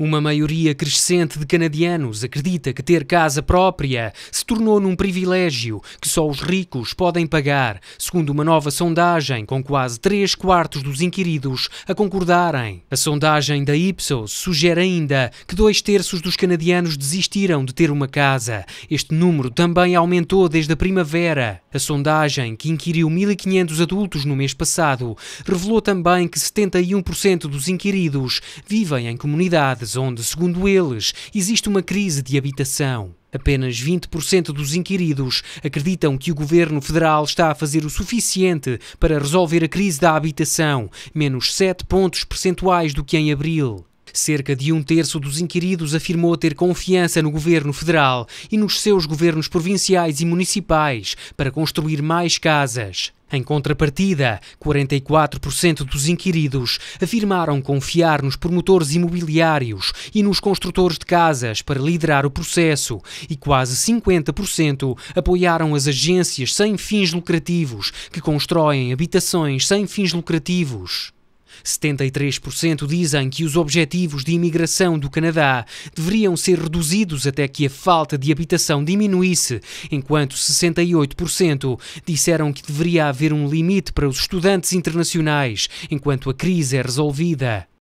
Uma maioria crescente de canadianos acredita que ter casa própria se tornou num privilégio que só os ricos podem pagar, segundo uma nova sondagem com quase 3 quartos dos inquiridos a concordarem. A sondagem da Ipsos sugere ainda que dois terços dos canadianos desistiram de ter uma casa. Este número também aumentou desde a primavera a sondagem, que inquiriu 1.500 adultos no mês passado, revelou também que 71% dos inquiridos vivem em comunidades onde, segundo eles, existe uma crise de habitação. Apenas 20% dos inquiridos acreditam que o governo federal está a fazer o suficiente para resolver a crise da habitação, menos 7 pontos percentuais do que em abril. Cerca de um terço dos inquiridos afirmou ter confiança no governo federal e nos seus governos provinciais e municipais para construir mais casas. Em contrapartida, 44% dos inquiridos afirmaram confiar nos promotores imobiliários e nos construtores de casas para liderar o processo, e quase 50% apoiaram as agências sem fins lucrativos que constroem habitações sem fins lucrativos. 73% dizem que os objetivos de imigração do Canadá deveriam ser reduzidos até que a falta de habitação diminuísse, enquanto 68% disseram que deveria haver um limite para os estudantes internacionais enquanto a crise é resolvida.